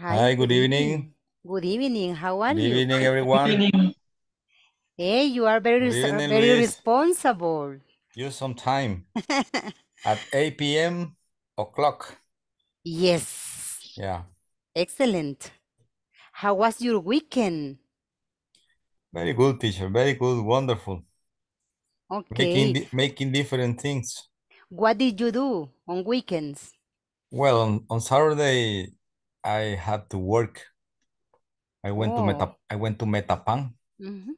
Hi, Hi good evening. Good evening. How are good you? Good evening, everyone. Good evening. Hey, you are very, evening, very responsible. You some time at 8 p.m. o'clock. Yes. Yeah. Excellent. How was your weekend? Very good, teacher. Very good. Wonderful. Okay. Making, making different things. What did you do on weekends? Well, on, on Saturday, I had to work. I went oh. to Meta, oh. I went to Metapan. Mm -hmm.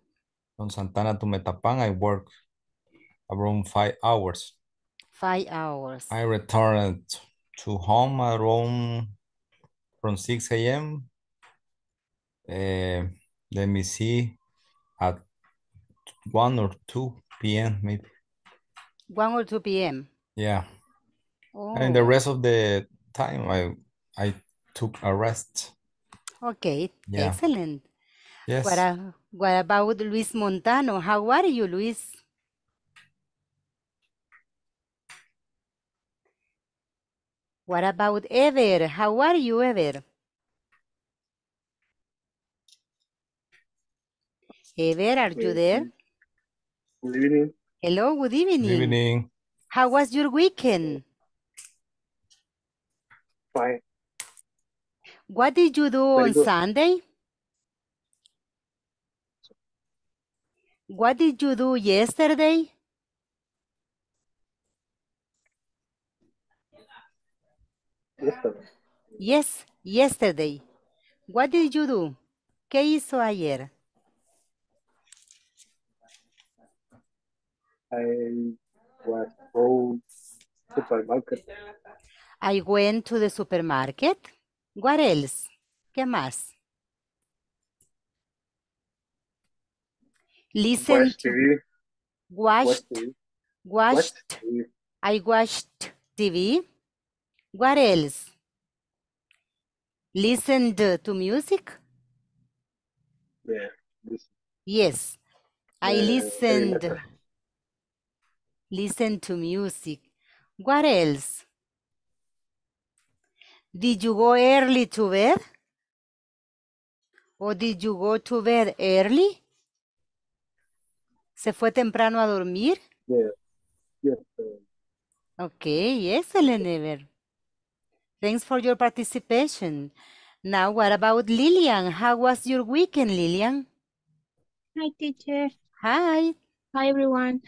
From Santana to Metapan, I worked around five hours. Five hours. I returned to home around from 6 a.m. Uh, eh, let me see, at 1 or 2 p.m. maybe. 1 or 2 p.m.? Yeah. Oh. And the oh. rest of the time, I I took a rest. Okay, yeah. excellent. Yes. What, what about Luis Montano? How are you, Luis? What about Ever? How are you, Ever? Ever, are you there? Good evening. Hello, good evening. Good evening. How was your weekend? Fine. What did you do on Sunday? What did you do yesterday? Yes, yesterday. What did you do? ¿Qué hizo ayer? I went to the supermarket. What else? ¿Qué más? Listen watch TV. Watched, TV. Watched. I watched TV. What else? Listened to music? Yeah. Listen. Yes. I yeah, listened. Listen to music. What else? Did you go early to bed? ¿O did you go to bed early? ¿Se fue temprano a dormir? Yes. Yes. Ok, Thanks for your participation. Now, what about Lillian? How was your weekend, Lilian? Hi, teacher. Hi. Hi, everyone.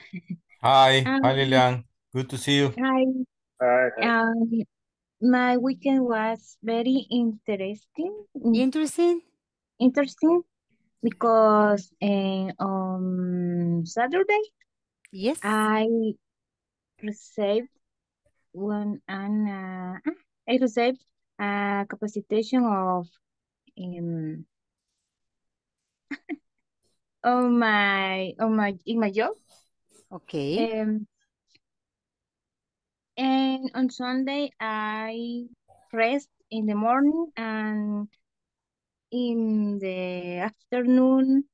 Hi. Um, hi, Lilian. Good to see you. Hi. Um, My weekend was very interesting. Mm. Interesting? Interesting because eh, on uh, Saturday, yes, I received one and uh, ah, I received a capacitation of um, on my on my in my job. Okay. Um, and on Sunday, I rest in the morning and in the afternoon,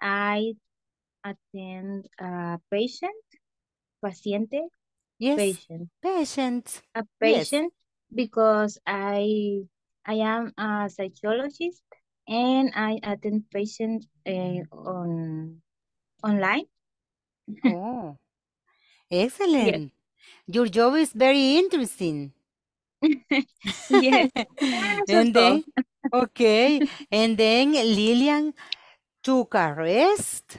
I attend a patient, paciente, yes. patient. Patient. A patient yes. because I I am a psychologist and I attend patients uh, on online. Oh, excellent. Yes. Your job is very interesting. yes. and then, okay. And then Lillian took a rest,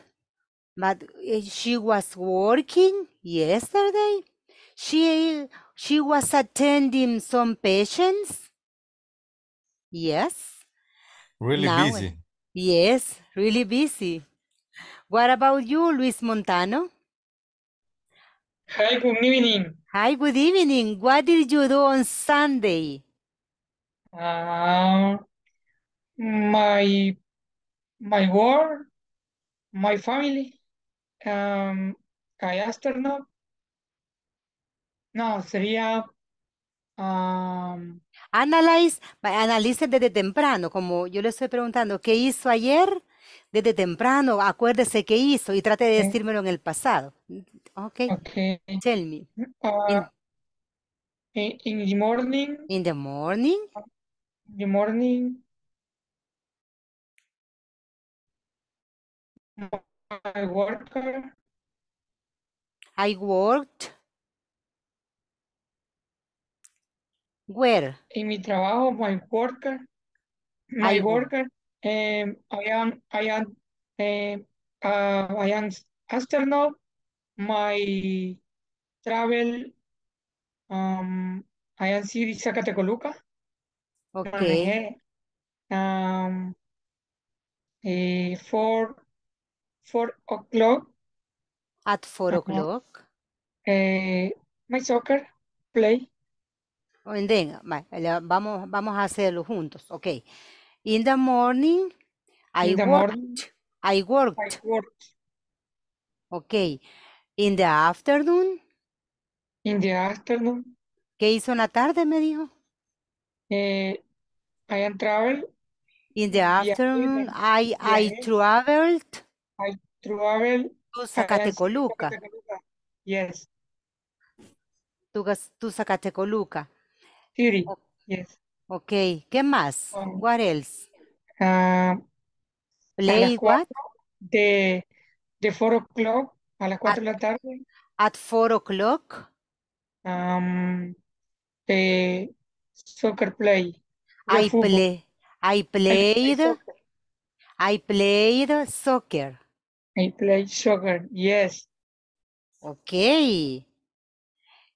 but eh, she was working yesterday. She she was attending some patients. Yes. Really now, busy. Yes, really busy. What about you, Luis Montano? Hi, good evening. Hi, good evening. What did you do on Sunday? Uh, my my work, my family. Um, I No, sería um, Analyze, analice desde temprano, como yo le estoy preguntando, ¿qué hizo ayer? desde temprano, acuérdese qué hizo y trate de decírmelo en el pasado. Ok. okay. Tell me. Ah, in, the morning. In the morning. In the morning. I worked. I worked. Where? En mi trabajo, my worker. My I, worker eh, I am, I My travel, um, I am city Zacatecoluca. Okay. Um, eh, four, four o'clock. At four o'clock. Eh, my soccer play. Oh, And vamos, vamos a hacerlo juntos. okay In the morning, I the worked. Morning, I worked. Okay. In the afternoon. In the afternoon. ¿Qué hizo en la tarde, me dijo? Eh, I traveled. travel. In the afternoon, I, I traveled. I traveled. To Zacatecoluca. Yes. To, to Zacatecoluca. City, yes. Okay, ¿qué más? ¿Qué what else? Play ah, what? De, de 4 o'clock, a las cuatro de la tarde. At four o'clock. Um, de soccer play. I, play I played. I played soccer. I played soccer, yes. Okay.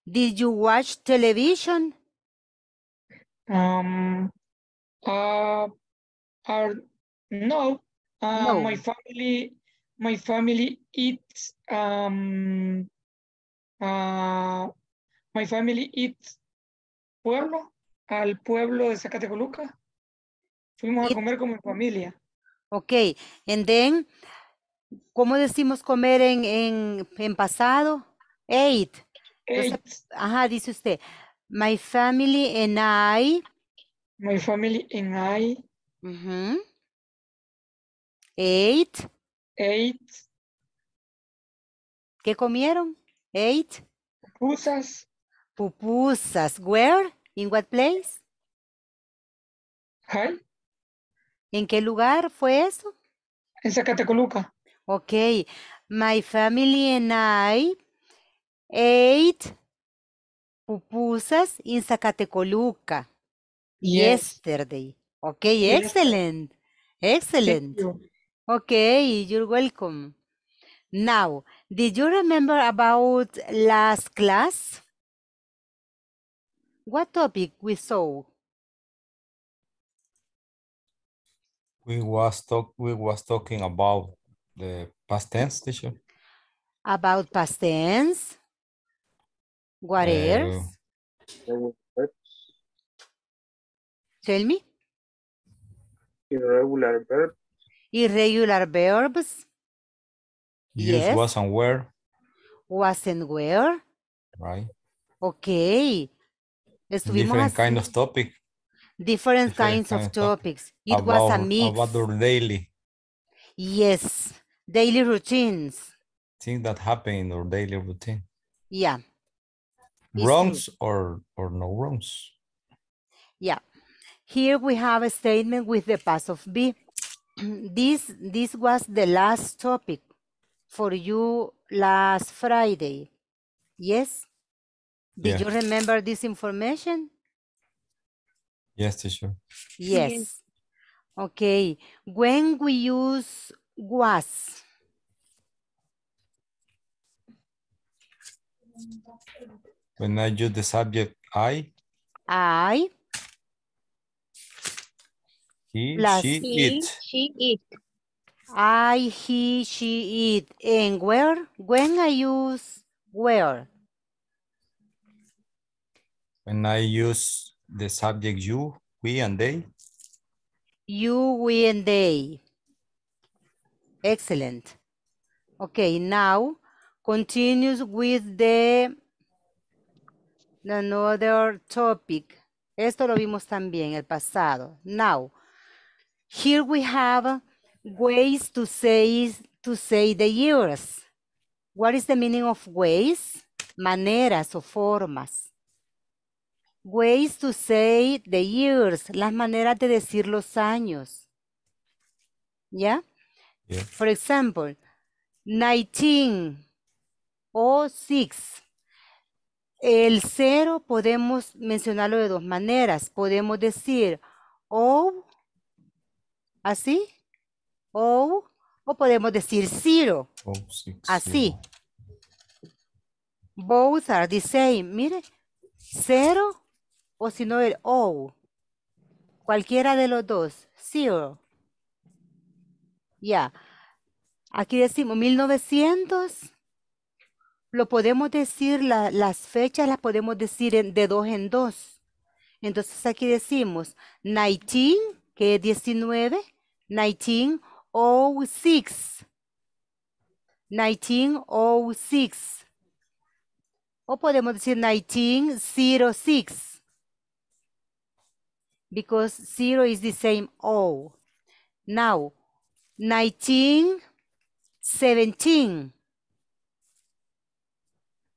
Did you watch television? Um, uh, uh, no, my family, my family eats, um, uh, my family eats pueblo, al pueblo de Zacatecoluca. Fuimos a comer con mi familia. Ok, and then, ¿cómo decimos comer en, en, en pasado? Eight. ajá, dice usted. My family and I. My family and I. Ate. Ate. Eight. Eight. ¿Qué comieron? Eight. Pupusas. Pupusas. Where? In what place? Hi. ¿En qué lugar fue eso? En Zacatecoluca. Ok. My family and I ate pupusas in Zacatecoluca yes. yesterday. Okay, yes. excellent. Excellent. You. Okay, you're welcome. Now, did you remember about last class? What topic we saw? We was talk we was talking about the past tense teacher. About past tense? What eh, else? Tell me. Irregular verbs. Irregular verbs. yes. was and where. Was and where. Right. Okay. Estuvimos Different kind of topic. Different, Different kinds, kinds of topics. It about, was a mix. About daily. Yes. Daily routines. Things that happen in our daily routine. Yeah wrongs or, or no wrongs. Yeah. Here we have a statement with the past of be. this, this was the last topic for you last Friday. Yes? Did yeah. you remember this information? Yes, teacher. Yes. yes. Okay. When we use was. When I use the subject I. I. He, plus she, he, it. She, it. I, he, she, it. And where? When I use where? When I use the subject you, we, and they. You, we, and they. Excellent. Okay, now continues with the Another topic. Esto lo vimos también, el pasado. Now, here we have ways to say, to say the years. What is the meaning of ways? Maneras o formas. Ways to say the years. Las maneras de decir los años. ¿Ya? Yeah? For example, 19 o 6. El cero podemos mencionarlo de dos maneras. Podemos decir o, así, o, o podemos decir cero, oh, así. Both are the same. Mire, cero o si no el o. Cualquiera de los dos, zero. Ya. Aquí decimos 1900 lo podemos decir, las fechas las podemos decir de dos en dos. Entonces aquí decimos 19, que es 19, 1906. 1906. O podemos decir 1906. Because 0 is the same O. Now, 19 1917.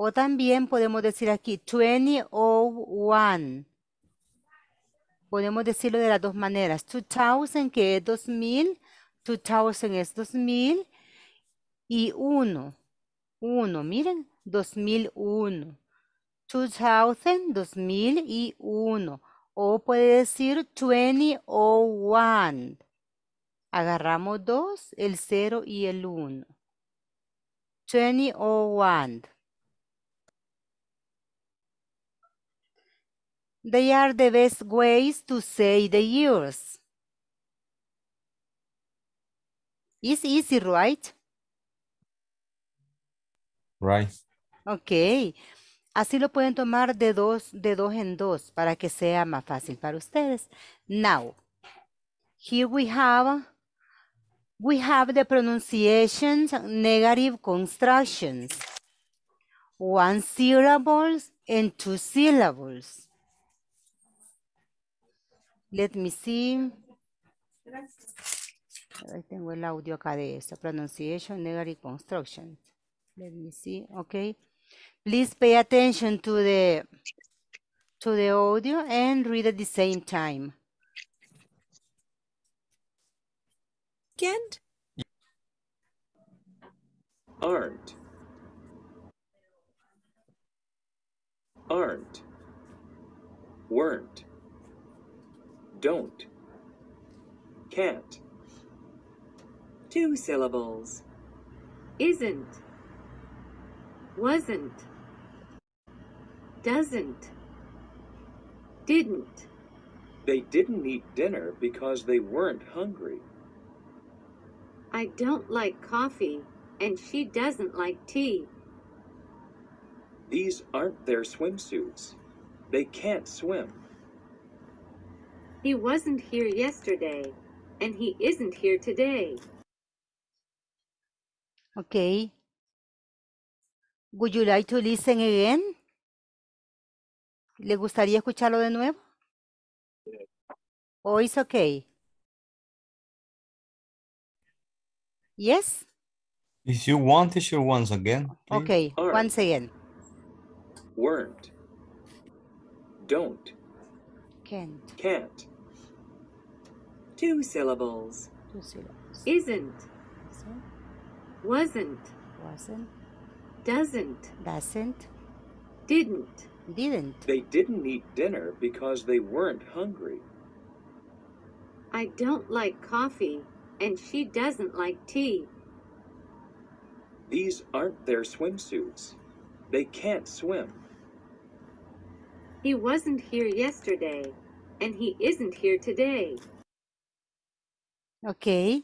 O también podemos decir aquí 2001. Podemos decirlo de las dos maneras. 2000 que es 2000, 2000 es 2000 y 1. 1, miren, 2001. 2000, 2001. O puede decir 2001. Agarramos dos, el 0 y el 1. 2001. They are the best ways to say the years. It's easy, right? Right. Ok. Así lo pueden tomar de dos, de dos en dos para que sea más fácil para ustedes. Now, here we have, we have the pronunciations negative constructions. One syllables and two syllables. Let me see. Ahí tengo el audio acá de esta. Pronunciation, negative construction. Let me see. Okay. Please pay attention to the to the audio and read at the same time. Can't. Aren't. Aren't. Weren't don't, can't. Two syllables. Isn't, wasn't, doesn't, didn't. They didn't eat dinner because they weren't hungry. I don't like coffee, and she doesn't like tea. These aren't their swimsuits. They can't swim. He wasn't here yesterday, and he isn't here today. Okay. Would you like to listen again? ¿Le gustaría escucharlo de nuevo? ¿O oh, it's okay? Yes? If you want, to share once again. Please. Okay, right. once again. Weren't. Don't. Can't. Can't. Two syllables. Two syllables. Isn't. Isn't. Wasn't. Wasn't. Doesn't. Doesn't. Didn't. Didn't. They didn't eat dinner because they weren't hungry. I don't like coffee, and she doesn't like tea. These aren't their swimsuits. They can't swim. He wasn't here yesterday, and he isn't here today. Okay.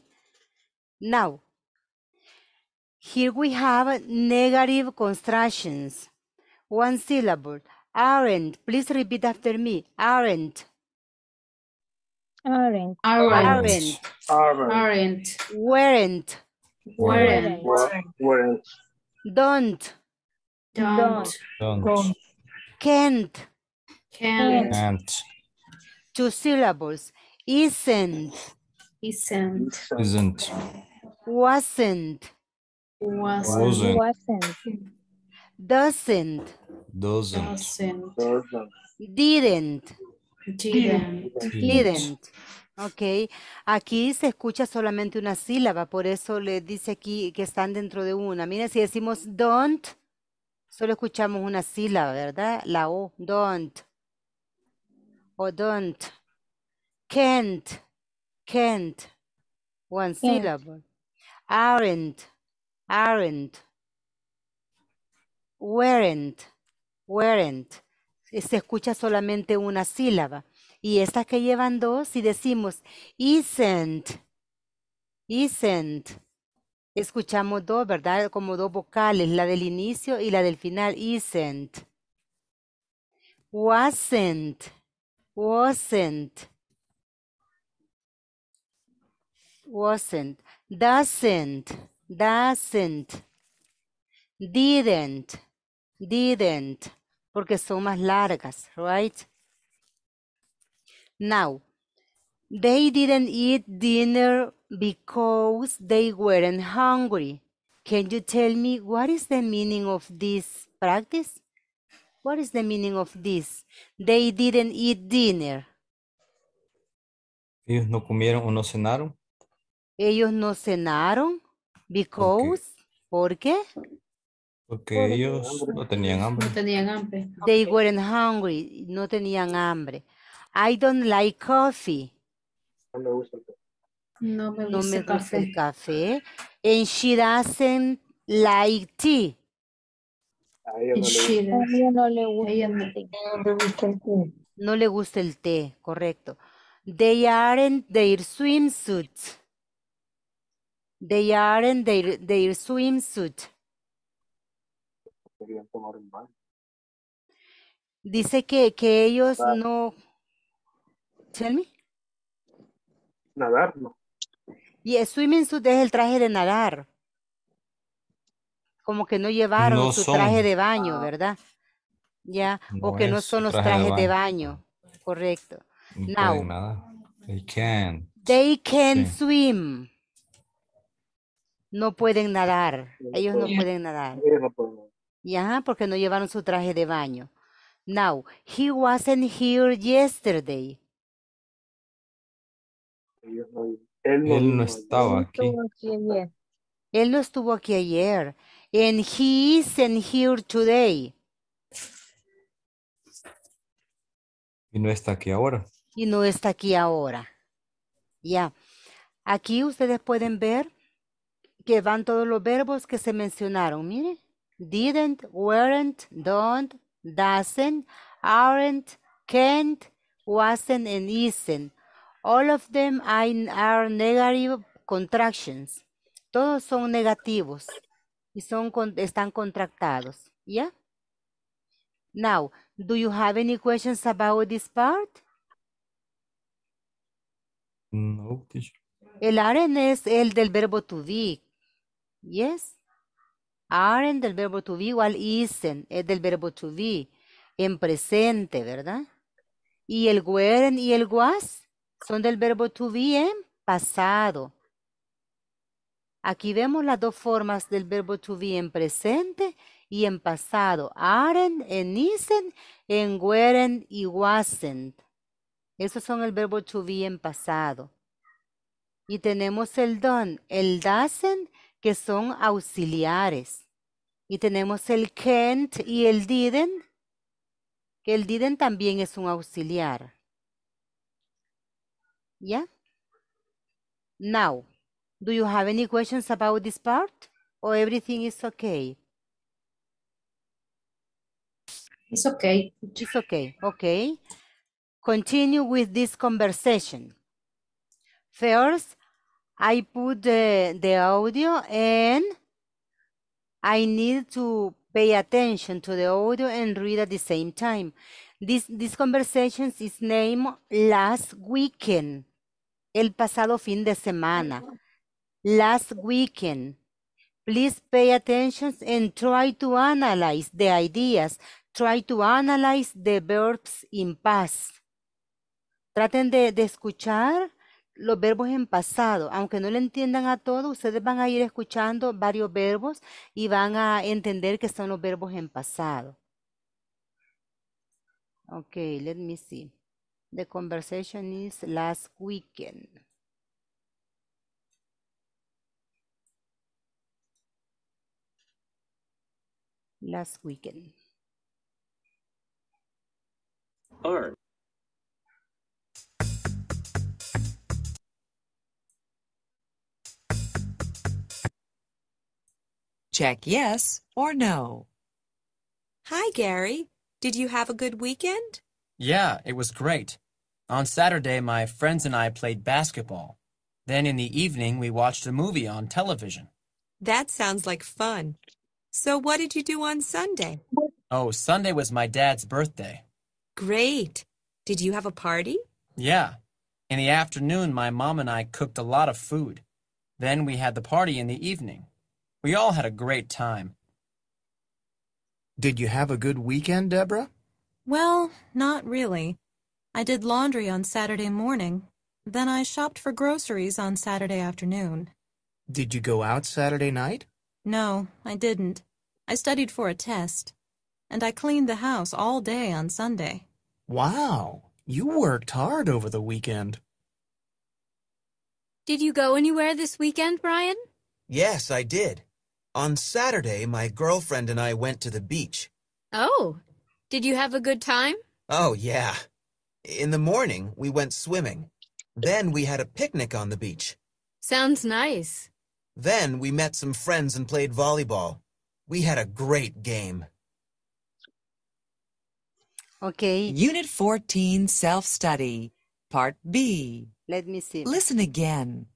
Now, here we have negative constructions. One syllable. Aren't. Please repeat after me. Aren't. Aren't. Aren't. Aren't. Weren't. Weren't. Weren't. Don't. Don't. Don't. Can't. Can't. Two syllables. Isn't. Isn't. Wasn't. Wasn't. Doesn't. Doesn't. Didn't. Didn't. Didn't. Ok, aquí se escucha solamente una sílaba, por eso le dice aquí que están dentro de una. Mira, si decimos don't, solo escuchamos una sílaba, ¿verdad? La O, don't o don't. Can't, can't, one syllable. Aren't, aren't. Weren't, weren't. Se escucha solamente una sílaba. Y estas que llevan dos, si decimos isn't, isn't, escuchamos dos, ¿verdad? Como dos vocales, la del inicio y la del final, isn't. Wasn't, wasn't wasn't doesn't doesn't didn't didn't porque son más largas right now they didn't eat dinner because they weren't hungry can you tell me what is the meaning of this practice What is the meaning of this? They didn't eat dinner. Ellos no comieron o no cenaron. Ellos no cenaron because ¿por qué? Porque, ellos no tenían hambre. No tenían hambre. They weren't hungry. No tenían hambre. I don't like coffee. No me gusta el café. No me gusta, el café. café. And she doesn't like tea no le gusta. el té. correcto. They aren't their swimsuit. They aren't their, their swimsuit. Dice que, que ellos no... Tell me. Nadar, no. Y el swimming suit es el traje de nadar como que no llevaron su traje de baño, ah. ¿verdad? Ya, o que no son los trajes de baño. Correcto. No They can. They can swim. No pueden nadar. Ellos no pueden nadar. Ya, porque no llevaron su traje de baño. Now, he wasn't here yesterday. Él no, Él no estaba aquí. Él no estuvo aquí ayer. And he isn't here today. Y no está aquí ahora. Y no está aquí ahora. Ya. Aquí ustedes pueden ver que van todos los verbos que se mencionaron. Mire. Didn't, weren't, don't, doesn't, aren't, can't, wasn't, and isn't. All of them are negative contractions. Todos son negativos y son están contractados. ¿ya? Now, do you have any questions about this part? No, teacher. El aren es el del verbo to be. Yes. Aren del verbo to be igual isen. es del verbo to be. En presente, ¿verdad? Y el weren y el was son del verbo to be en pasado. Aquí vemos las dos formas del verbo to be en presente y en pasado. Aren, en isen, en y wasn't. Esos son el verbo to be en pasado. Y tenemos el don, el dasen, que son auxiliares. Y tenemos el can't y el didn't, que el didn't también es un auxiliar. ¿Ya? Now. Do you have any questions about this part? Or everything is okay? It's okay. It's okay. Okay. Continue with this conversation. First, I put the, the audio and I need to pay attention to the audio and read at the same time. This, this conversation is named last weekend, el pasado fin de semana. last weekend. Please pay attention and try to analyze the ideas. Try to analyze the verbs in past. Traten de, escuchar los verbos en pasado. Aunque no le entiendan a todo, ustedes van a ir escuchando varios verbos y van a entender que son los verbos en pasado. Okay, let me see. The conversation is last weekend. last weekend? R. Check yes or no. Hi, Gary. Did you have a good weekend? Yeah, it was great. On Saturday, my friends and I played basketball. Then in the evening, we watched a movie on television. That sounds like fun. So, what did you do on Sunday? Oh, Sunday was my dad's birthday. Great. Did you have a party? Yeah. In the afternoon, my mom and I cooked a lot of food. Then we had the party in the evening. We all had a great time. Did you have a good weekend, Deborah? Well, not really. I did laundry on Saturday morning. Then I shopped for groceries on Saturday afternoon. Did you go out Saturday night? No, I didn't. I studied for a test. And I cleaned the house all day on Sunday. Wow, you worked hard over the weekend. Did you go anywhere this weekend, Brian? Yes, I did. On Saturday, my girlfriend and I went to the beach. Oh, did you have a good time? Oh, yeah. In the morning, we went swimming. Then we had a picnic on the beach. Sounds nice. Then we met some friends and played volleyball. We had a great game. Okay. Unit 14 Self Study, Part B. Let me see. Listen again.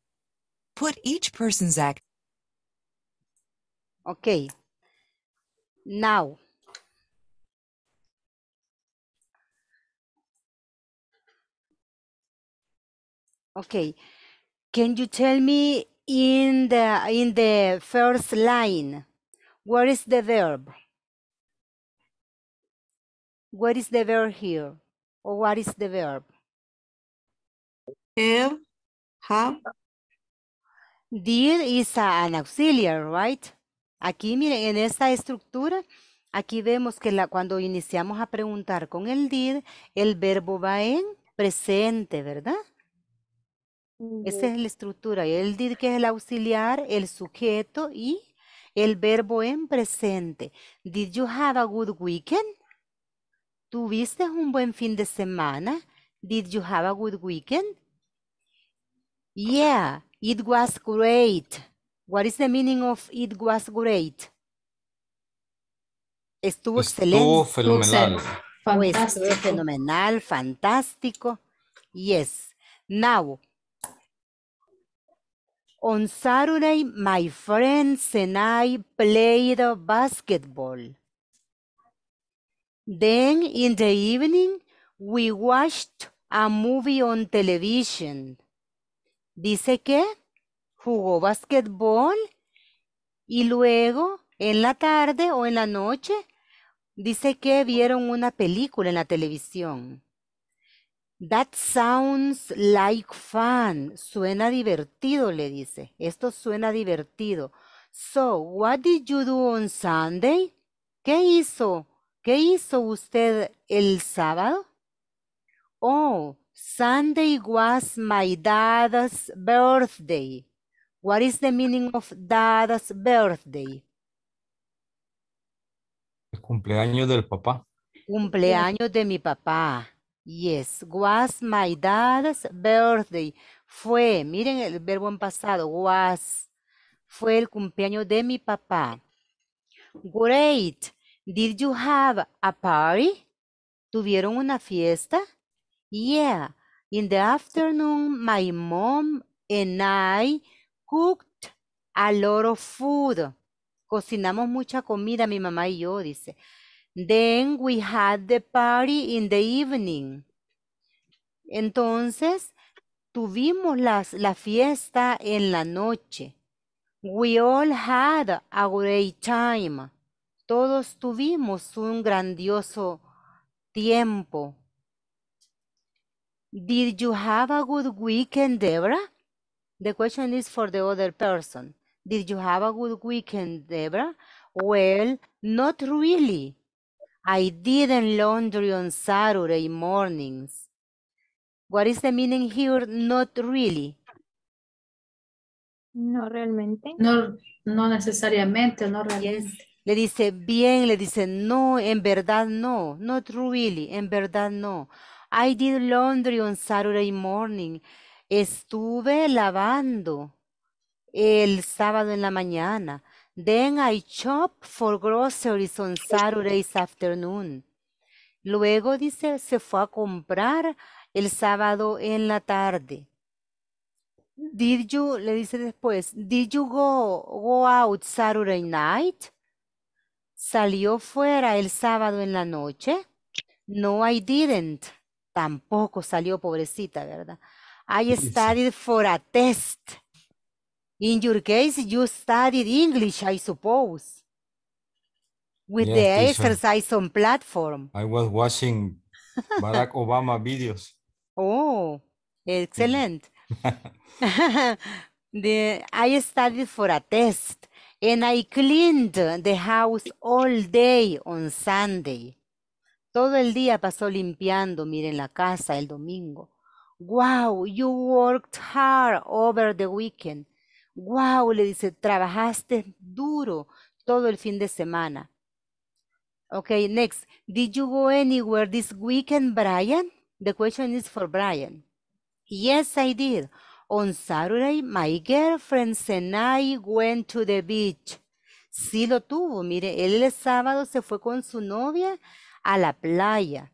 Put each person's act. Okay. Now. Okay. Can you tell me in the in the first line. Where is the verb? What is the verb here? Or what is the verb? Did is an auxiliar, right? Aquí, miren, en esta estructura, aquí vemos que la, cuando iniciamos a preguntar con el did, el verbo va en presente, ¿verdad? Esa es la estructura. El did que es el auxiliar, el sujeto y el verbo en presente. Did you have a good weekend? ¿Tuviste un buen fin de semana? Did you have a good weekend? Yeah, it was great. What is the meaning of it was great? Estuvo, excelente. Fenomenal. Estuvo fenomenal, fantástico. Yes. Now, On Saturday, my friends and I played basketball. Then in the evening, we watched a movie on television. Dice que jugó basketball y luego en la tarde o en la noche dice que vieron una película en la televisión. That sounds like fun. Suena divertido, le dice. Esto suena divertido. So, what did you do on Sunday? ¿Qué hizo? ¿Qué hizo usted el sábado? Oh, Sunday was my dad's birthday. What is the meaning of dad's birthday? El cumpleaños del papá. Cumpleaños de mi papá. Yes, was my dad's birthday. Fue, miren el verbo en pasado, was. Fue el cumpleaños de mi papá. Great. Did you have a party? ¿Tuvieron una fiesta? Yeah. In the afternoon, my mom and I cooked a lot of food. Cocinamos mucha comida, mi mamá y yo, dice. Then we had the party in the evening. Entonces, tuvimos la fiesta en la noche. We all had a great time. Todos tuvimos un grandioso tiempo. Did you have a good weekend, Deborah? The question is for the other person. Did you have a good weekend, Deborah? Well, not really. I didn't laundry on Saturday mornings. What is the meaning here? Not really. No realmente. No, no necesariamente, no realmente. Le dice bien, le dice no, en verdad no, not really, en verdad no. I did laundry on Saturday morning. Estuve lavando el sábado en la mañana. Then I shop for groceries on Saturdays afternoon. Luego dice, se fue a comprar el sábado en la tarde. Did you, le dice después, did you go, go out Saturday night? ¿Salió fuera el sábado en la noche? No, I didn't. Tampoco salió pobrecita, ¿verdad? I studied for a test. In your case, you studied English, I suppose, with yes, the exercise on platform. I was watching Barack Obama videos. Oh, excellent. the, I studied for a test and I cleaned the house all day on Sunday. Todo el día pasó limpiando, miren la casa el domingo. Wow, you worked hard over the weekend. wow, le dice, trabajaste duro todo el fin de semana. Okay, next. Did you go anywhere this weekend, Brian? The question is for Brian. Yes, I did. On Saturday, my girlfriend and I went to the beach. Sí lo tuvo, mire, el sábado se fue con su novia a la playa.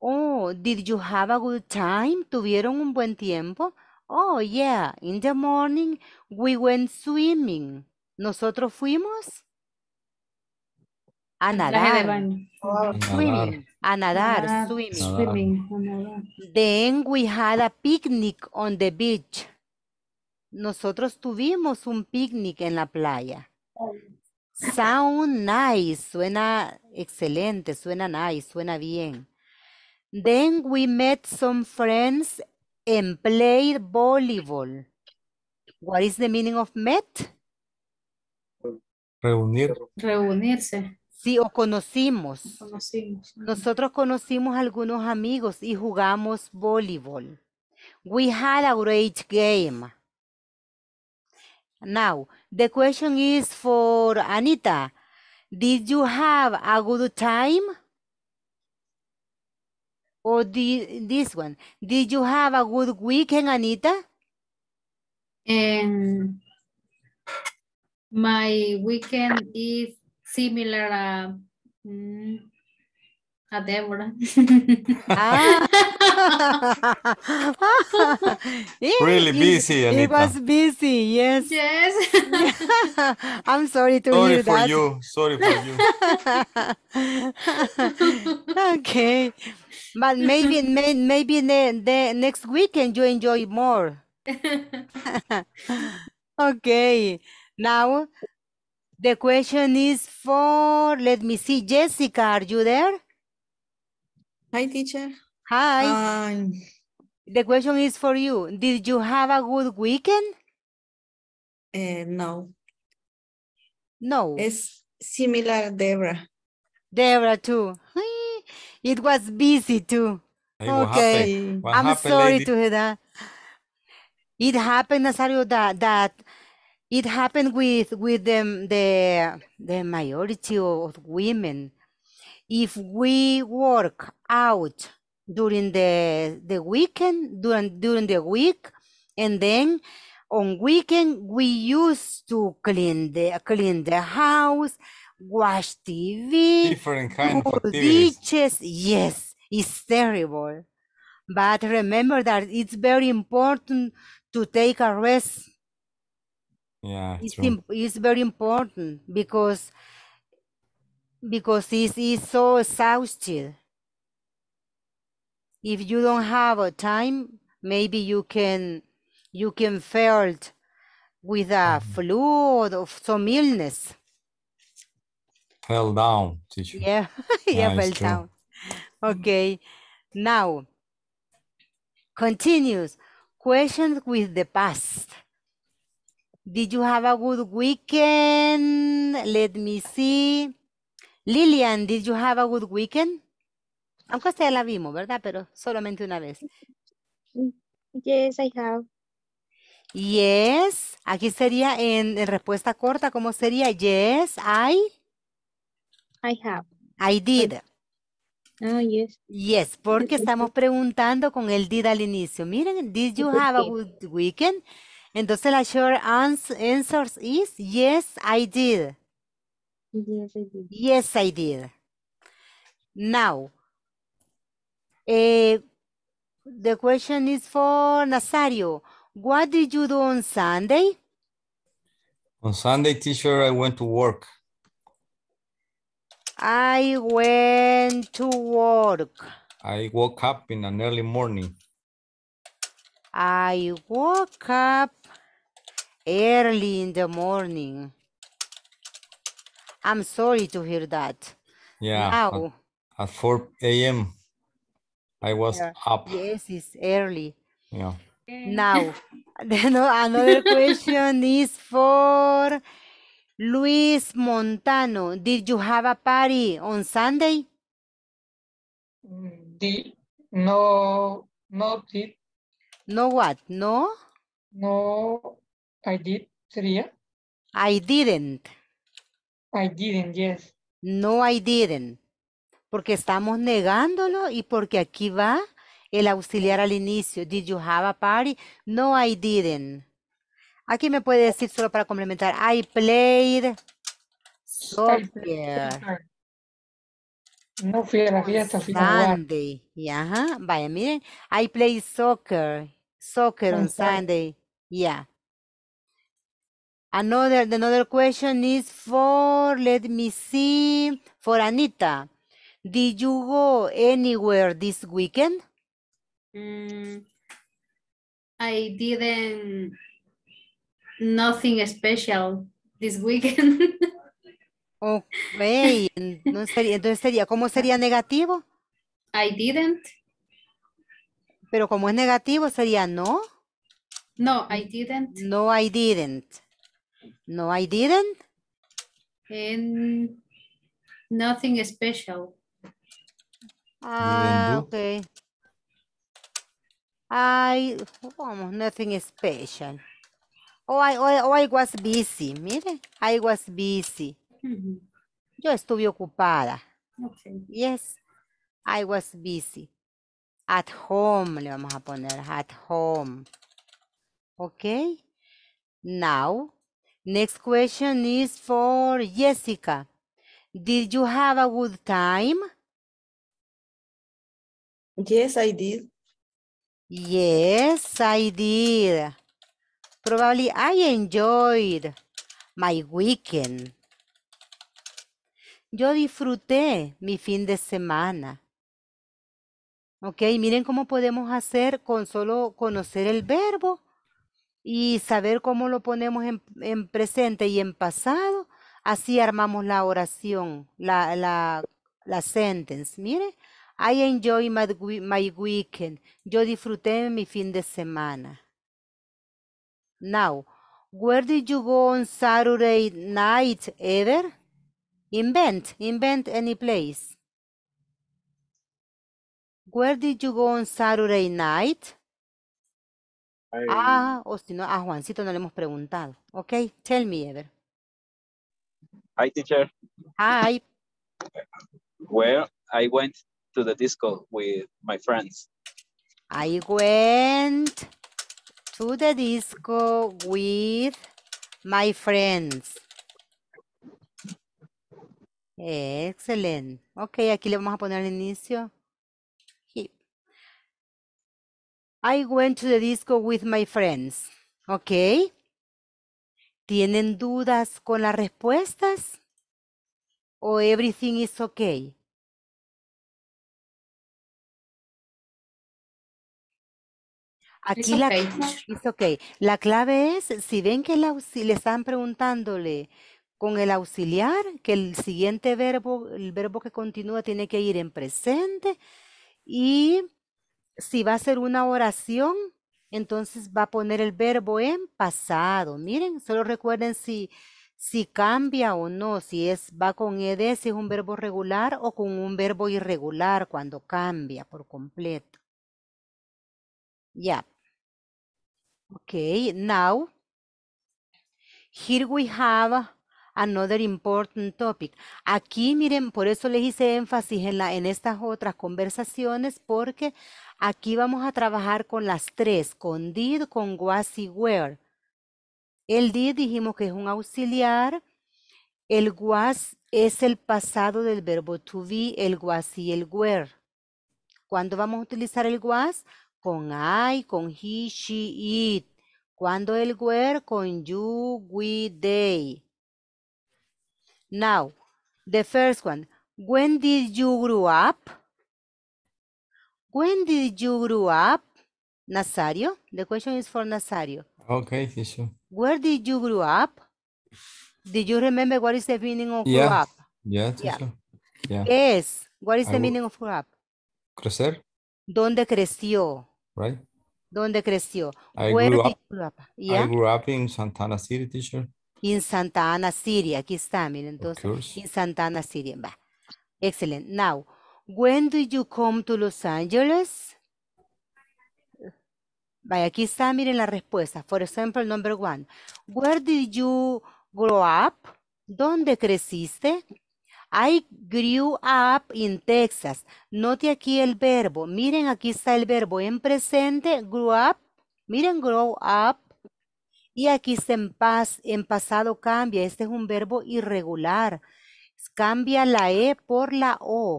Oh, did you have a good time? ¿Tuvieron un buen tiempo? Oh, yeah, in the morning we went swimming. Nosotros fuimos a nadar. swimming. A nadar, swimming. Then we had a picnic on the beach. Nosotros tuvimos un picnic en la playa. Sound nice, suena excelente, suena nice, suena bien. Then we met some friends en played volleyball. What is the meaning of met? Reunir. Reunirse. Sí, o conocimos. conocimos. Nosotros conocimos algunos amigos y jugamos voleibol. We had a great game. Now, the question is for Anita. Did you have a good time? Or the, this one. Did you have a good weekend, Anita? Um, my weekend is similar. Uh, mm, a Débora. Ah. really busy, Anita. It was busy, yes. Yes. I'm sorry to sorry hear that. Sorry for you. Sorry for you. okay. But maybe may, maybe the, the next weekend you enjoy more. okay. Now, the question is for, let me see, Jessica, are you there? Hi, teacher. Hi. Um, the question is for you. Did you have a good weekend? Uh, no. No. It's similar, Debra. Debra too. It was busy too. Hey, okay. what I'm happened, sorry lady? to hear that. It happened, Nazario, that that it happened with with the the majority of women if we work out during the, the weekend, during, during the week, and then on weekend, we used to clean the, clean the house, watch TV, different kind of Dishes. Yes, it's terrible. But remember that it's very important to take a rest. Yeah, it's, it's very important because because this is so exhausted. If you don't have a time, maybe you can you can felt with a mm-hmm. flu or of some illness. Fell down, teacher. Yeah, yeah, yeah fell true. down. Okay, now continues questions with the past. Did you have a good weekend? Let me see. Lilian, did you have a good weekend? Aunque ya la vimos, ¿verdad? Pero solamente una vez. Yes, I have. Yes. Aquí sería en, respuesta corta, ¿cómo sería? Yes, I. I have. I did. Ah, oh, yes. Yes, porque estamos preguntando con el did al inicio. Miren, did you have a good weekend? Entonces la short answer is yes, I did. Yes, I did. Yes, I did. Now, uh, the question is for Nazario. What did you do on Sunday? On Sunday, teacher, I went to work. I went to work. I woke up in an early morning. I woke up early in the morning. I'm sorry to hear that. Yeah. Now, at, at 4 a.m. I was yeah. up. Yes, it's early. Yeah. Now, another question is for Luis Montano. Did you have a party on Sunday? The, no, no did. No what? No? No, I did, Tria. I didn't. I didn't, No, I didn't. Porque estamos negándolo y porque aquí va el auxiliar al inicio. Did you have a party? No, I didn't. Aquí me puede decir solo para complementar. I played soccer. No fui a la fiesta, Sunday. vaya, miren. I played soccer. Soccer on, Sunday. Sunday. Yeah. Another, ah, another question is for, let me see, for Anita. Did you go anywhere this weekend? Mm, I didn't, nothing special this weekend. Okay. no sería, entonces sería, ¿cómo sería negativo? I didn't. Pero como es negativo sería no. No, I didn't. No, I didn't. No, I didn't. And nothing special. Ah, uh, okay. I, oh, nothing special. Oh, I, oh, oh I was busy, mire, I was busy. Mm -hmm. Yo estuve ocupada. Okay. Yes, I was busy. At home le vamos a poner, at home. Okay. Now, Next question is for Jessica. Did you have a good time? Yes, I did. Yes, I did. Probably I enjoyed my weekend. Yo disfruté mi fin de semana. Ok, miren cómo podemos hacer con solo conocer el verbo y saber cómo lo ponemos en, presente y en pasado, así armamos la oración, la, sentence. Mire, I enjoy my, my weekend. Yo disfruté mi fin de semana. Now, where did you go on Saturday night ever? Invent, invent any place. Where did you go on Saturday night? Ah, o si no, a Juancito no le hemos preguntado. Ok, tell me, Ever. Hi, teacher. Hi, Where I went to the disco with my friends. I went to the disco with my friends. Excelente. Ok, aquí le vamos a poner el inicio. I went to the disco with my friends. ¿Ok? ¿Tienen dudas con las respuestas? ¿O everything is okay? Aquí la, Okay. la clave es, si ven que le están preguntándole con el auxiliar, que el siguiente verbo, el verbo que continúa tiene que ir en presente y si va a ser una oración, entonces va a poner el verbo en pasado. Miren, solo recuerden si, si cambia o no, si es va con ed, si es un verbo regular o con un verbo irregular cuando cambia por completo. Ya. Ok, Okay, now here we have another important topic. Aquí, miren, por eso les hice énfasis en, la, en estas otras conversaciones, porque aquí vamos a trabajar con las tres, con did, con was y were. El did dijimos que es un auxiliar, el was es el pasado del verbo to be, el was y el were. ¿Cuándo vamos a utilizar el was? Con I, con he, she, it. ¿Cuándo el were? Con you, we, they. Now, the first one. When did you grow up? When did you grow up? Nazario. The question is for Nazario. Okay, teacher. Where did you grow up? Did you remember what is the meaning of grow up? Yeah, teacher. Yeah. Yes. What is the meaning of grow up? Crecer. ¿Dónde creció? Right. ¿Dónde creció? I Where grew did up, you grow up? I grew up in Santana City, teacher en Santa Ana, Siria. Aquí está, miren, entonces, en Santa Ana, Siria. Va. Excellent. Now, when do you come to Los Angeles? Vaya, aquí está, miren la respuesta. For example, number one. Where did you grow up? ¿Dónde creciste? I grew up in Texas. Note aquí el verbo. Miren, aquí está el verbo en presente, grew up. Miren, grow up y aquí está en, en pasado cambia. Este es un verbo irregular. Cambia la E por la O.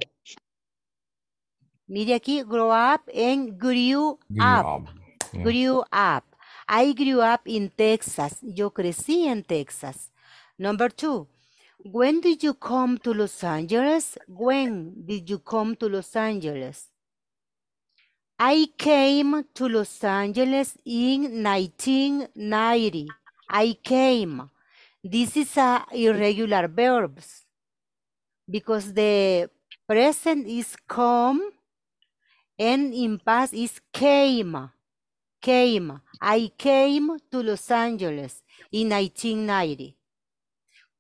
Mire aquí, grow up en grew up. Grew up. I grew up in Texas. Yo crecí en Texas. Number two. When did you come to Los Angeles? When did you come to Los Angeles? I came to Los Angeles in 1990. I came. This is a irregular verbs because the present is come and in past is came. Came. I came to Los Angeles in 1990.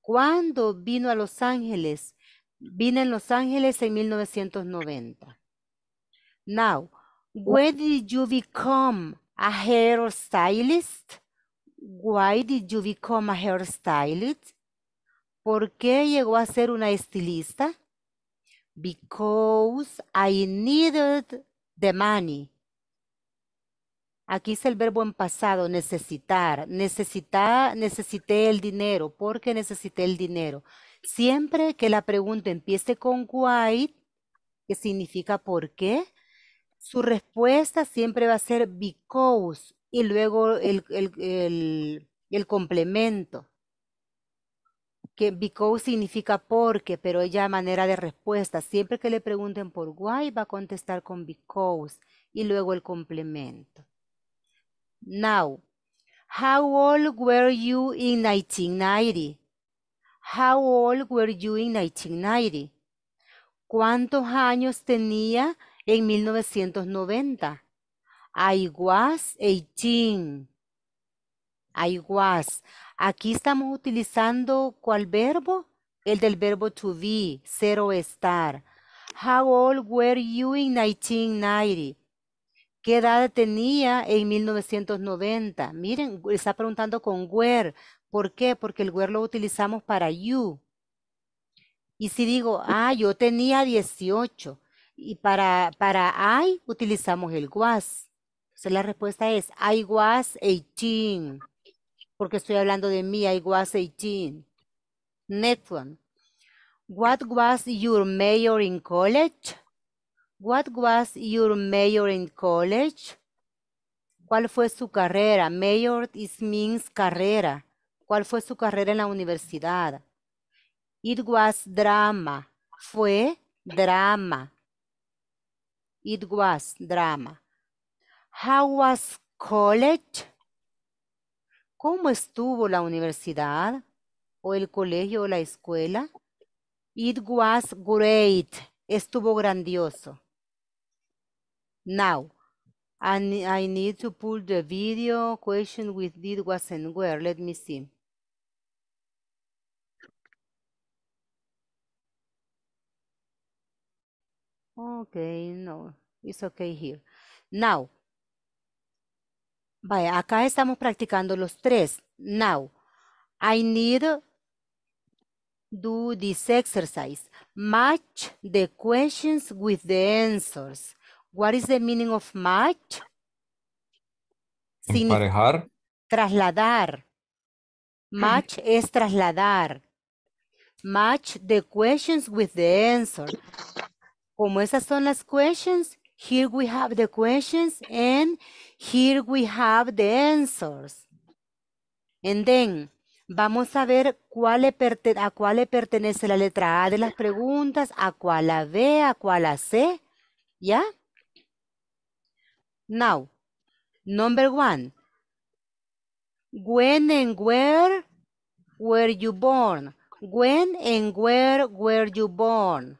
¿Cuándo vino a Los Ángeles? Vine en Los Ángeles en 1990. Now, Where did you become a hairstylist? Why did you become a hairstylist? ¿Por qué llegó a ser una estilista? Because I needed the money. Aquí es el verbo en pasado, necesitar. Necesita, necesité el dinero. ¿Por qué necesité el dinero? Siempre que la pregunta empiece con why, que significa por qué, su respuesta siempre va a ser because y luego el, complemento que because significa porque, pero ella manera de respuesta. Siempre que le pregunten por why, va a contestar con because y luego el complemento. Now, how old were you in 1990? How old were you in 1990? ¿Cuántos años tenía en 1990. I was 18. I was. Aquí estamos utilizando ¿cuál verbo? El del verbo to be, ser o estar. How old were you in 1990? ¿Qué edad tenía en 1990? Miren, está preguntando con where. ¿Por qué? Porque el where lo utilizamos para you. Y si digo, ah, yo tenía 18. Y para, para I utilizamos el was. Entonces la respuesta es I was 18. Porque estoy hablando de mí, I was 18. Next one. What was your major in college? What was your major in college? ¿Cuál fue su carrera? Major is means carrera. ¿Cuál fue su carrera en la universidad? It was drama. Fue drama. It was drama. How was college? ¿Cómo estuvo la universidad? ¿O el colegio o la escuela? It was great. Estuvo grandioso. Now, I need to pull the video question with did, was, and where. Let me see. Okay, no, it's okay here. Now. Vaya, acá estamos practicando los tres. Now, I need do this exercise. Match the questions with the answers. What is the meaning of match? Emparejar. Trasladar. Match es trasladar. Match the questions with the answers como esas son las questions, here we have the questions and here we have the answers. And then, vamos a ver a cuál le pertenece la letra A de las preguntas, a cuál la B, a cuál la C. ¿Ya? Now, number one. When and where were you born? When and where were you born?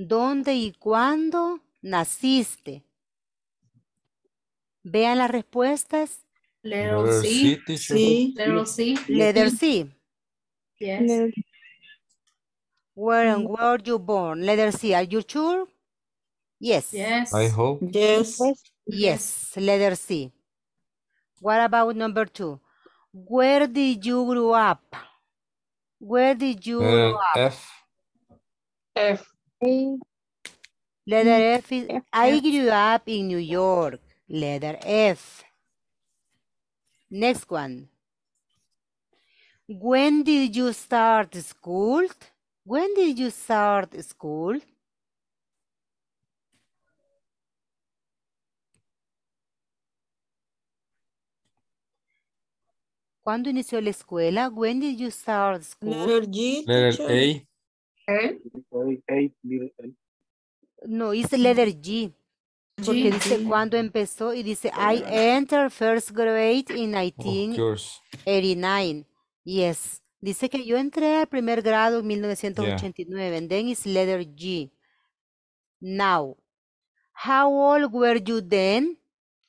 ¿Dónde y cuándo naciste? Vean las respuestas. Letter C. Letter C. Letter C. Yes. Where and mm. where were you born? Letter C. Are you sure? Yes. Yes. I hope. Yes. Yes. Letter C. What about number two? Where did you grow up? Where did you eh, grow up? F. F. Letter F is, F I grew up in New York. Letter F. Next one. When did you start school? When did you start school? ¿Cuándo inició la escuela? When did you start school? Letter G. Letter A. ¿Eh? No, es letter G. Porque dice cuando empezó y dice I entered first grade in 1989. Yes. Dice que yo entré al primer grado en 1989. then it's letter G. Now. How old were you then?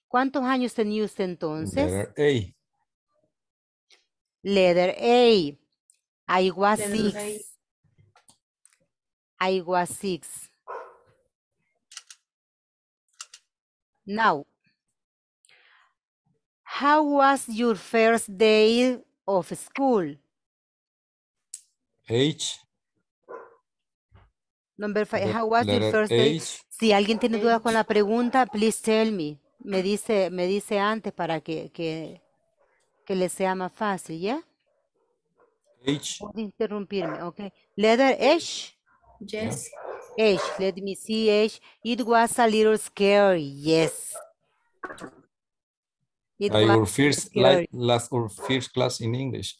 ¿Cuántos años tenías entonces? Letter A. Letter A. I was six. I was six. Now, how was your first day of school? H. Number five, how was your first day? Si alguien tiene dudas con la pregunta, please tell me. Me dice, me dice antes para que, que, que le sea más fácil, ¿ya? H. Puedo interrumpirme, ok. Letter H. Yes. Age, let me see age. It was a little scary, yes. It Was your first like, last or first class in English.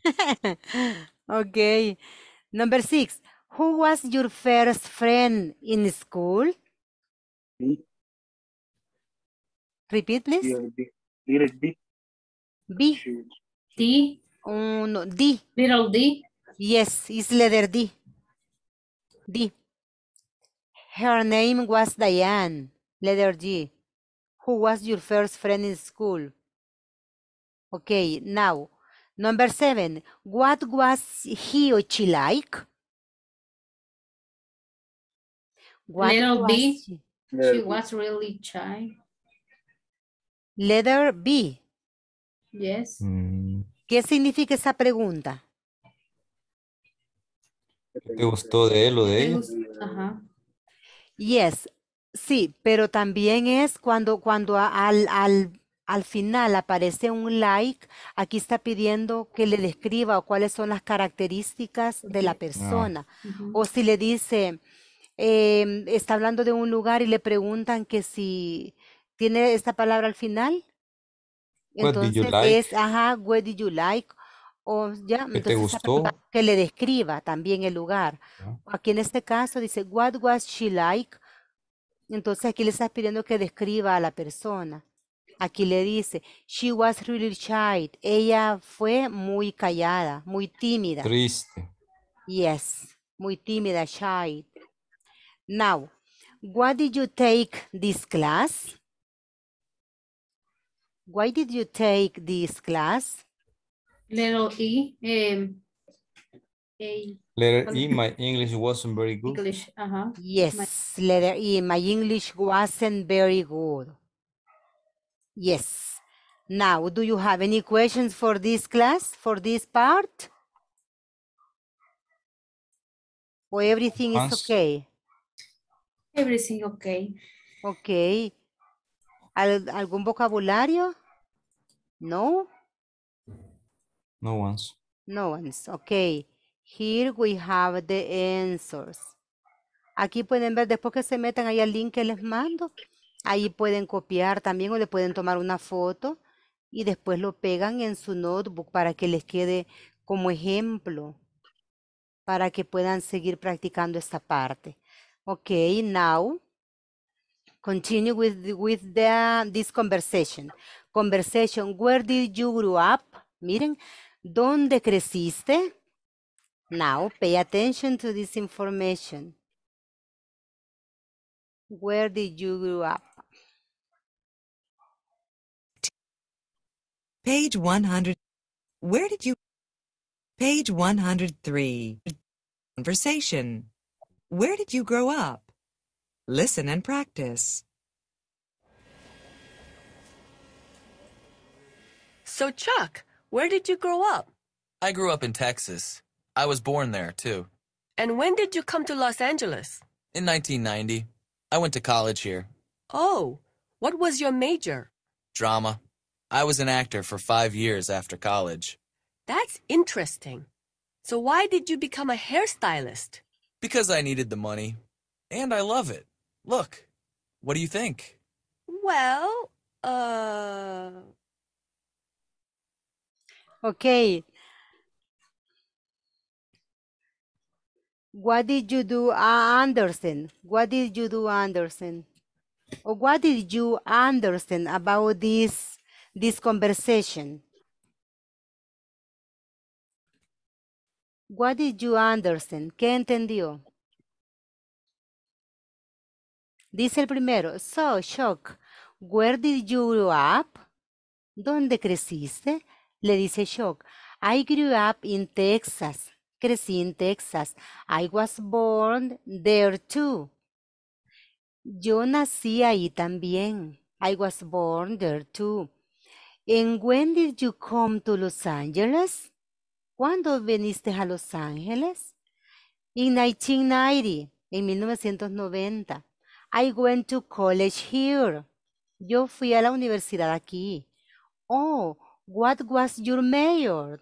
okay. Number six. Who was your first friend in school? B. Repeat, please. Little B. B. D. Oh, no, D. Little D. Yes, it's letter D. D. Her name was Diane. Letter G. Who was your first friend in school? Okay, now, number seven. What was he or she like? What Little B. She? she was really shy. Letter B. Yes. Mm. ¿Qué significa esa pregunta? ¿Te gustó de él o de ellos Ajá. Yes, sí, pero también es cuando, cuando al, al, final aparece un like, aquí está pidiendo que le describa o cuáles son las características de la persona. O si le dice, em, está hablando de un lugar y le preguntan que si tiene esta palabra al final. entonces es, ajá, what did you like? O ya, me que le describa también el lugar. Aquí en este caso dice, what was she like? Entonces aquí le estás pidiendo que describa a la persona. Aquí le dice, she was really shy. Ella fue muy callada, muy tímida. Triste. Yes, muy tímida, shy. Now, why did you take this class? Why did you take this class? Little E. Um, a, letter E, my English wasn't very good. English, uh -huh. Yes, my, letter E, my English wasn't very good. Yes. Now, do you have any questions for this class, for this part? Or everything is okay? Everything okay. Okay. ¿Al ¿Algún vocabulario? No. No one's. No one's. Ok. Here we have the answers. Aquí pueden ver, después que se metan ahí al link que les mando, ahí pueden copiar también o le pueden tomar una foto y después lo pegan en su notebook para que les quede como ejemplo, para que puedan seguir practicando esta parte. Ok, now continue with, with the, this conversation. Conversation, where did you grow up? Miren, ¿Dónde creciste? Now, pay attention to this information. Where did you grow up? Page 100. Where did you? Page 103. Conversation. Where did you grow up? Listen and practice. So, Chuck, where did you grow up? I grew up in Texas. I was born there, too. And when did you come to Los Angeles? In 1990. I went to college here. Oh, what was your major? Drama. I was an actor for five years after college. That's interesting. So why did you become a hairstylist? Because I needed the money. And I love it. Look, what do you think? Well, uh... Okay. What did you do, uh, Anderson? What did you do, Anderson? Or what did you understand about this, this conversation? What did you understand? ¿Qué entendió? Dice el primero, so, shock, where did you grow up? ¿Dónde creciste? Le dice Shock, I grew up in Texas. Crecí en Texas. I was born there too. Yo nací ahí también. I was born there too. And when did you come to Los Angeles? ¿Cuándo viniste a Los Ángeles? In 1990, en 1990. I went to college here. Yo fui a la universidad aquí. Oh, What was your major?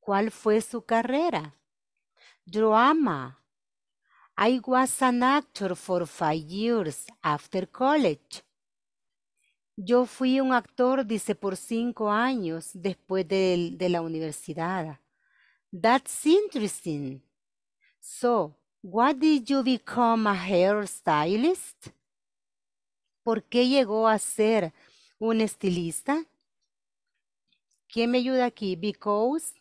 ¿Cuál fue su carrera? Drama. I was an actor for five years after college. Yo fui un actor, dice, por cinco años después de, la universidad. That's interesting. So, what did you become a hairstylist? ¿Por qué llegó a ser un estilista? ¿Quién me ayuda aquí? Because.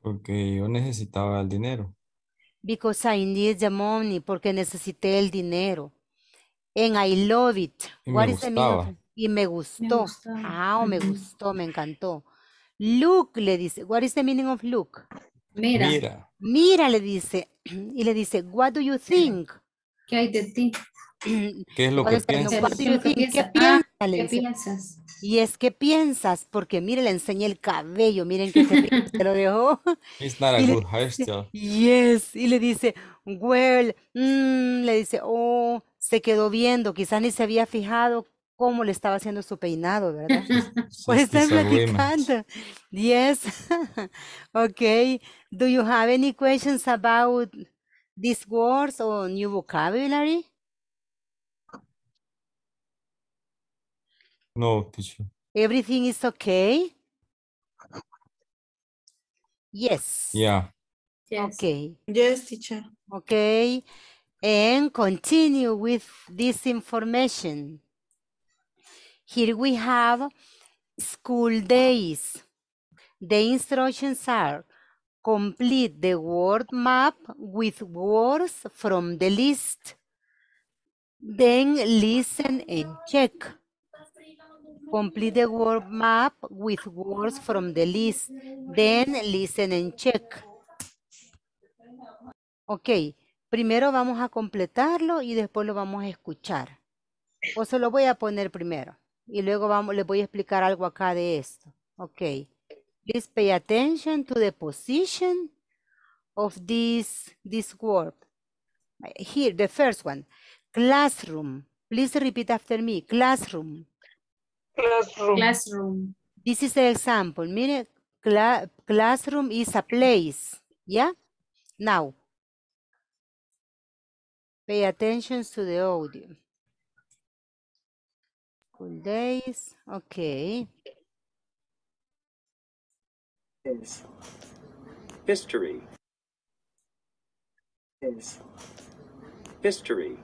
Porque yo necesitaba el dinero. Because I need the money. Porque necesité el dinero. En I love it. Y me y me gustó. Me gustó. Ah, me gustó, me encantó. Look, le dice. What is the meaning of look? Mira. Mira. le dice. Y le dice, what do you think? ¿Qué hay de ti? ¿Qué es lo que ah, piensas? ¿Qué piensas? Y es que piensas, porque mire, le enseñé el cabello, miren que se, lo dejó. It's not a y good hairstyle. Yes, y le dice, well, mm, le dice, oh, se quedó viendo, quizás ni se había fijado cómo le estaba haciendo su peinado, ¿verdad? pues que platicando. Yes. okay. Do you have any questions about these words or new vocabulary? No, teacher. Everything is okay? Yes. Yeah. Yes. Okay. Yes, teacher. Okay. And continue with this information. Here we have school days. The instructions are complete the word map with words from the list. Then listen and check. Complete the word map with words from the list. Then listen and check. Ok, primero vamos a completarlo y después lo vamos a escuchar. O se lo voy a poner primero y luego vamos, les voy a explicar algo acá de esto. Ok, please pay attention to the position of this, this word. Here, the first one, classroom. Please repeat after me, classroom. Classroom. Classroom. This is the example. Mire, cla classroom is a place. Yeah? Now, pay attention to the audio. School days. Okay. Is history. Is history.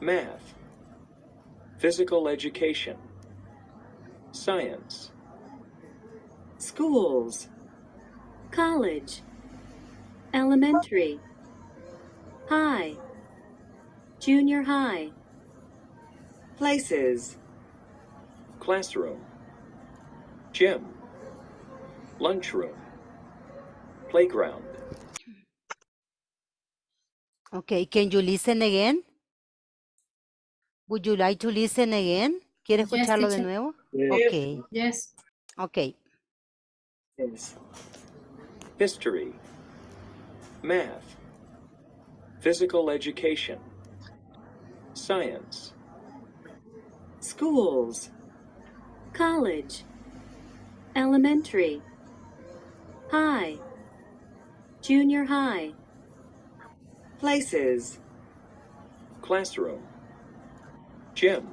Math. Physical education science, schools, college, elementary, high, junior high, places, classroom, gym, lunchroom, playground. Okay, can you listen again? Would you like to listen again? ¿Quiere escucharlo yes, de nuevo? Yes. Ok. Yes. Ok. Yes. History. Math. Physical education. Science. Schools. College. Elementary. High. Junior high. Places. Classroom. Gym.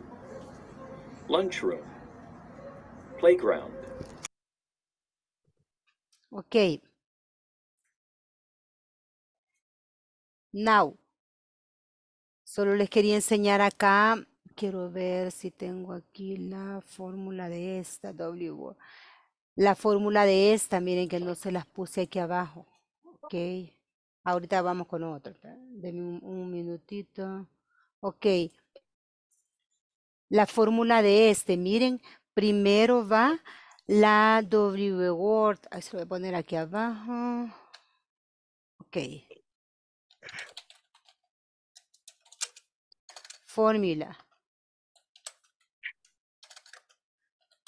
lunchroom, playground. Okay. Now. Solo les quería enseñar acá. Quiero ver si tengo aquí la fórmula de esta W. La fórmula de esta, miren que no se las puse aquí abajo. Ok. Ahorita vamos con otra. Denme un, minutito. Ok la fórmula de este. Miren, primero va la W Word. Se lo voy a poner aquí abajo. Ok. Fórmula.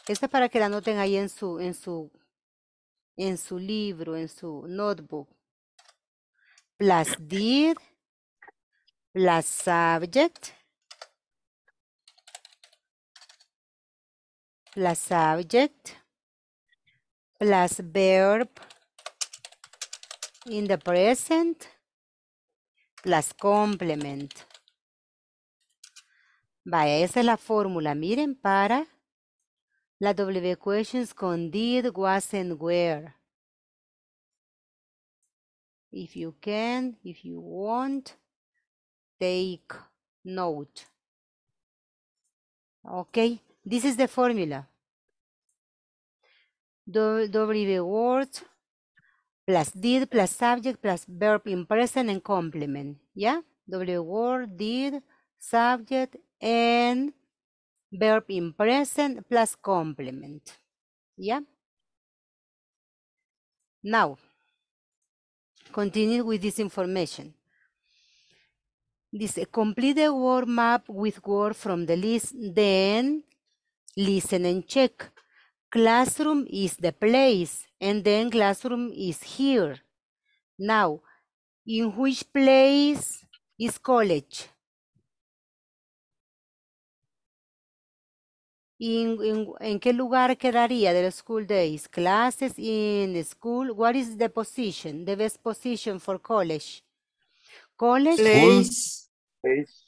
Esta es para que la noten ahí en su, en su, en su libro, en su notebook. Plus did, plus subject, plus subject plus verb in the present plus complement. Vaya, esa es la fórmula, miren, para la W questions con did, was, and where. If you can, if you want, take note. Ok, This is the formula. W word plus did plus subject plus verb in present and complement. Yeah? W word, did, subject, and verb in present plus complement. Yeah? Now, continue with this information. This complete the word map with word from the list, then Listen and check. Classroom is the place, and then classroom is here. Now, in which place is college? In, in, ¿En qué lugar quedaría the school days? Classes in school. What is the position? The best position for college? College. Place. Place.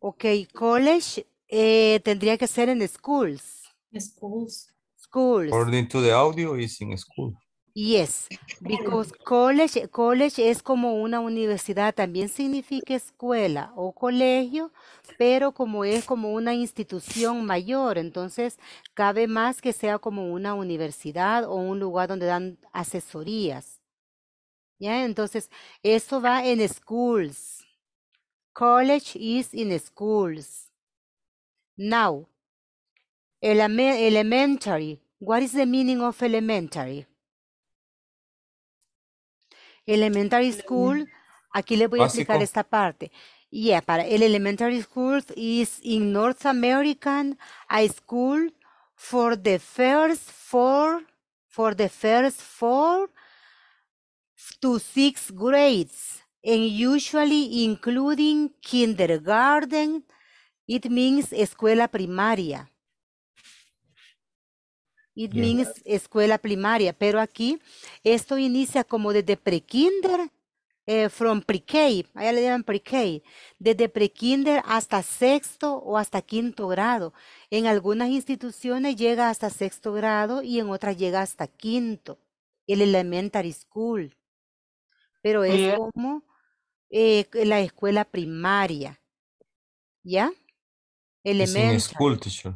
Okay, college Eh, tendría que ser en schools. Schools. Schools. According to the audio, is in school. Yes, because college, college es como una universidad, también significa escuela o colegio, pero como es como una institución mayor, entonces cabe más que sea como una universidad o un lugar donde dan asesorías. ¿Ya? Entonces, eso va en schools. College is in schools. Now, elementary. What is the meaning of elementary? Elementary school, aquí le voy a explicar esta parte. Yeah, para el elementary school is in North American a school for the first four for the first four to six grades and usually including kindergarten It means escuela primaria. It means escuela primaria, pero aquí esto inicia como desde pre-kinder, eh, from pre-K, allá le llaman pre-K, desde pre-kinder hasta sexto o hasta quinto grado. En algunas instituciones llega hasta sexto grado y en otras llega hasta quinto, el elementary school. Pero es como eh, la escuela primaria, ¿ya? It's in school, teacher.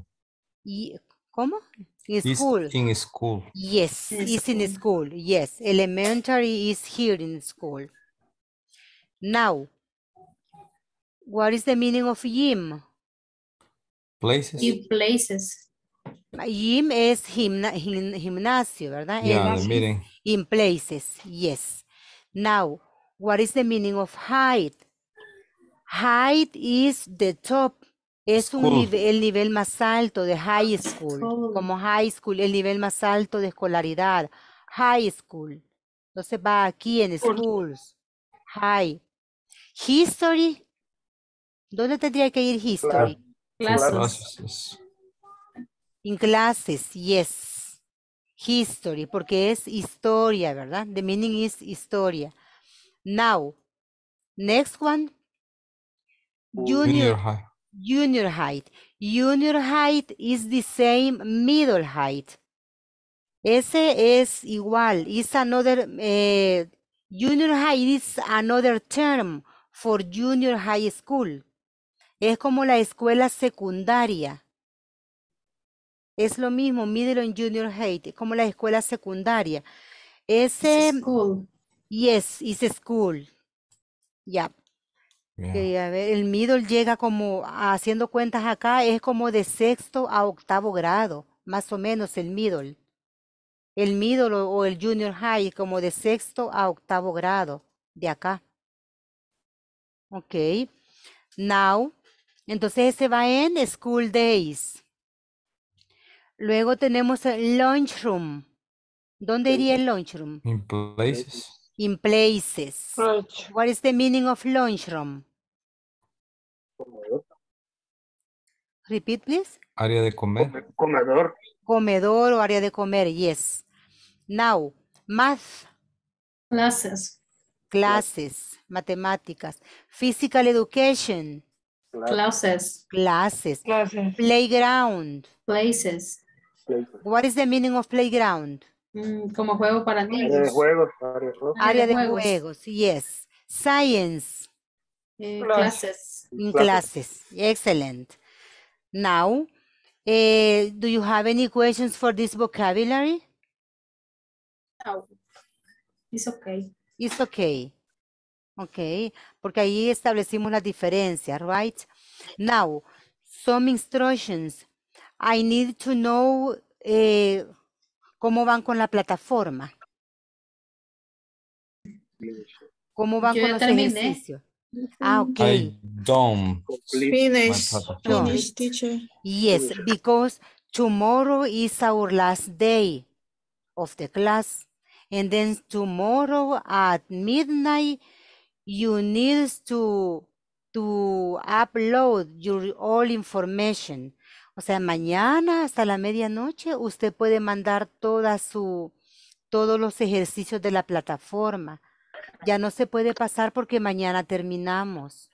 Y- ¿Cómo? In It's school. in school. Yes, In it's in school. Yes, elementary is here in school. Now, what is the meaning of gym? Places? Few places. Gym is gimna gim- gimnasio, ¿verdad? Yeah, the En- meeting. in places, yes. Now, what is the meaning of height? Height is the top Es un el nivel más alto de high school, como high school, el nivel más alto de escolaridad, high school. Entonces va aquí en schools, high. History, ¿dónde tendría que ir history? En Clases. En clases, yes. History, porque es historia, ¿verdad? The meaning is historia. Now, next one. Junior Junior high junior height. Junior height is the same middle height. Ese es igual, is another, eh, junior height is another term for junior high school. Es como la escuela secundaria. Es lo mismo, middle and junior height, como la escuela secundaria. Ese, school. Yes, is school. Yeah el middle llega como, haciendo cuentas acá, es como de sexto a octavo grado, más o menos el middle. El middle o, el junior high, como de sexto a octavo grado, de acá. Ok. Now, entonces ese va en school days. Luego tenemos el lunchroom. ¿Dónde iría el lunchroom? In places. In places. What is the meaning of lunchroom? Comedor. Repeat, please. Área de comer. comedor. Comedor o área de comer, yes. Now, math. Classes. Clases, matemáticas. Physical education. clases Clases. Playground. Places. What is the meaning of playground? Mm, como juego para niños. Área de juegos. Área de juegos, área de juegos yes. Science. Eh, clases. En clases, Excellent. Now, eh, do you have any questions for this vocabulary? No, it's okay. It's okay. Okay, porque ahí establecimos la diferencia, right? Now, some instructions. I need to know eh, cómo van con la plataforma. ¿Cómo van con los ejercicios? Ah, okay. I don't finish. teacher. Yes, because tomorrow is our last day of the class. And then tomorrow at midnight, you need to, to upload your all information. O sea, mañana hasta la medianoche usted puede mandar toda su, todos los ejercicios de la plataforma ya no se puede pasar porque mañana terminamos.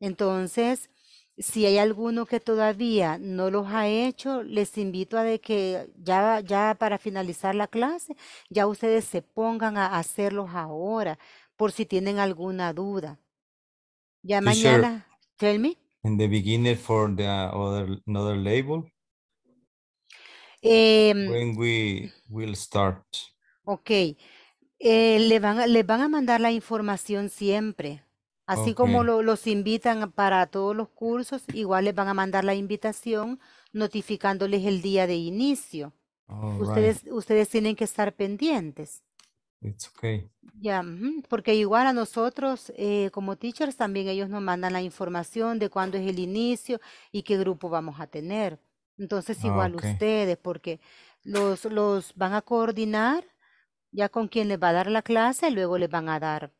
Entonces, si hay alguno que todavía no los ha hecho, les invito a que ya, ya para finalizar la clase, ya ustedes se pongan a hacerlos ahora, por si tienen alguna duda. Ya mañana, tell me. In the beginning for the other, label. Em, when we will start. Okay. Eh, le van, les van a mandar la información siempre. Así como los invitan para todos los cursos, igual les van a mandar la invitación notificándoles el día de inicio. Oh, ustedes, ustedes tienen que estar pendientes. It's okay. Ya, porque igual a nosotros eh, como teachers también ellos nos mandan la información de cuándo es el inicio y qué grupo vamos a tener. Entonces ah, igual ustedes, porque los, los van a coordinar ya con quien les va a dar la clase, luego les van a dar,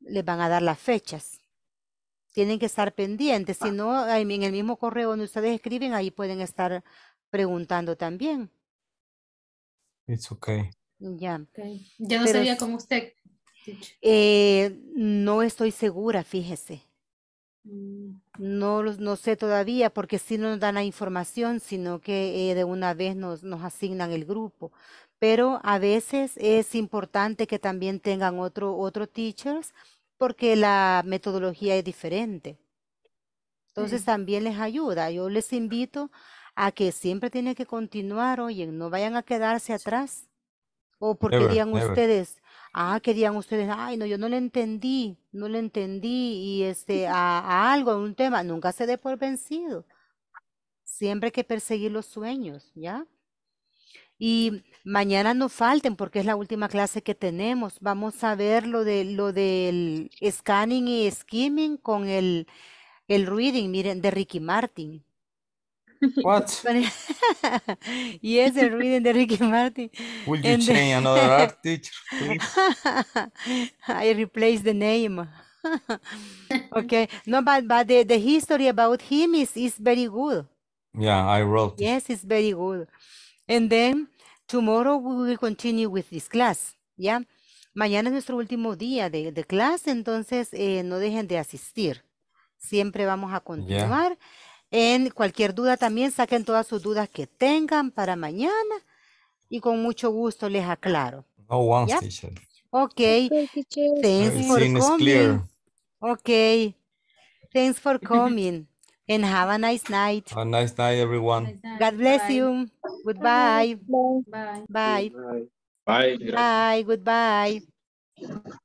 les van a dar las fechas. Tienen que estar pendientes, si ah. no, en el mismo correo donde ustedes escriben, ahí pueden estar preguntando también. It's okay. Ya. no sabía cómo usted. Eh, no estoy segura, fíjese. Mm. No, no sé todavía porque si no nos dan la información, sino que eh, de una vez nos, nos asignan el grupo pero a veces es importante que también tengan otro, otro teachers porque la metodología es diferente. Entonces también les ayuda. Yo les invito a que siempre tienen que continuar, oye, no vayan a quedarse atrás. O porque digan ustedes, ah, que digan ustedes, ay, no, yo no le entendí, no le entendí, y este, a, a algo, a un tema, nunca se dé por vencido. Siempre hay que perseguir los sueños, ¿ya? Y mañana no falten porque es la última clase que tenemos. Vamos a ver lo, de, lo del scanning y skimming con el, el reading, miren, de Ricky Martin. What? es el reading de Ricky Martin. Will you and another art teacher, I replace the name. okay. No, but, but the, the history about him is, is very good. Yeah, I wrote. Yes, it's very good. And then Tomorrow we will continue with this class, ¿ya? Mañana es nuestro último día de, clase, entonces eh, no dejen de asistir. Siempre vamos a continuar. En cualquier duda también saquen todas sus dudas que tengan para mañana y con mucho gusto les aclaro. No one Okay. Pues, Thanks for coming. Okay. Thanks for coming. And have a nice night. A nice night, everyone. God bless Bye. you. Goodbye. Bye. Bye. Bye. Bye. Bye. Goodbye.